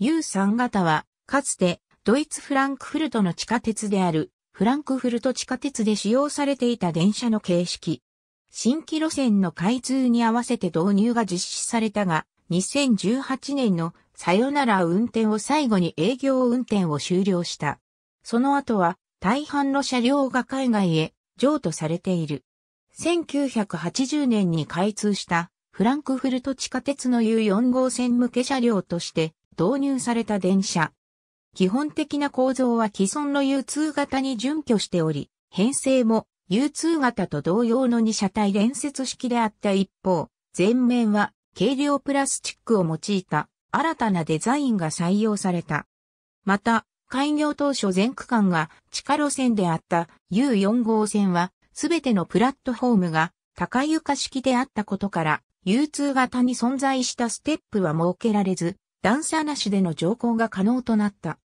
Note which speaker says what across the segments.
Speaker 1: U3 型は、かつて、ドイツフランクフルトの地下鉄である、フランクフルト地下鉄で使用されていた電車の形式。新規路線の開通に合わせて導入が実施されたが、2018年のさよなら運転を最後に営業運転を終了した。その後は大半の車両が海外へ譲渡されている。1980年に開通したフランクフルト地下鉄の U4 号線向け車両として導入された電車。基本的な構造は既存の U2 型に準拠しており、編成も U2 型と同様の2車体連接式であった一方、前面は軽量プラスチックを用いた新たなデザインが採用された。また、開業当初全区間が地下路線であった U4 号線は、すべてのプラットフォームが高床式であったことから、U2 型に存在したステップは設けられず、段差なしでの乗降が可能となった。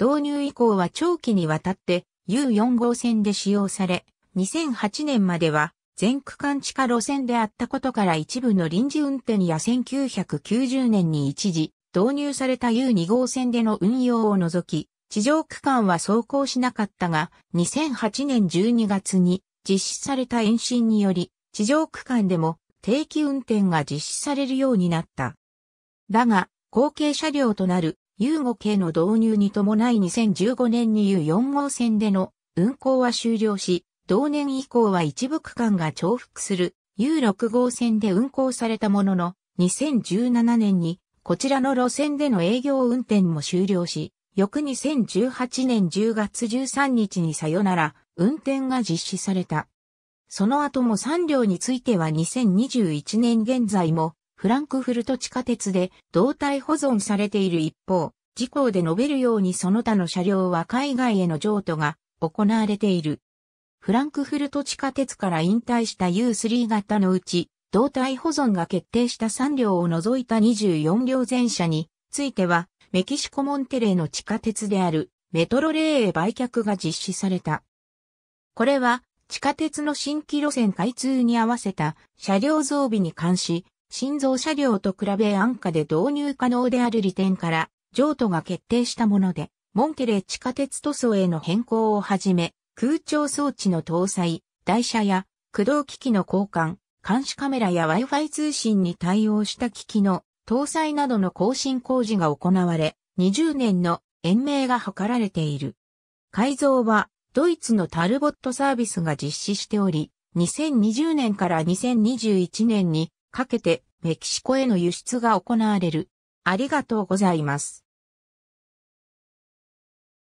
Speaker 1: 導入以降は長期にわたって U4 号線で使用され、2008年までは全区間地下路線であったことから一部の臨時運転や1990年に一時導入された U2 号線での運用を除き、地上区間は走行しなかったが、2008年12月に実施された延伸により、地上区間でも定期運転が実施されるようになった。だが、後継車両となる U5 系の導入に伴い2015年に U4 号線での運行は終了し、同年以降は一部区間が重複する U6 号線で運行されたものの、2017年にこちらの路線での営業運転も終了し、翌2018年10月13日にさよなら運転が実施された。その後も3両については2021年現在もフランクフルト地下鉄で胴体保存されている一方、事故で述べるようにその他の車両は海外への譲渡が行われている。フランクフルト地下鉄から引退した U3 型のうち、胴体保存が決定した3両を除いた24両全車については、メキシコモンテレーの地下鉄であるメトロレーへ売却が実施された。これは地下鉄の新規路線開通に合わせた車両増備に関し、心臓車両と比べ安価で導入可能である利点から、譲渡が決定したもので、モンテレ地下鉄塗装への変更をはじめ、空調装置の搭載、台車や駆動機器の交換、監視カメラや Wi-Fi 通信に対応した機器の搭載などの更新工事が行われ、20年の延命が図られている。改造は、ドイツのタルボットサービスが実施しており、2020年から2021年にかけてメキシコへの輸出が行われる。ありがとうございます。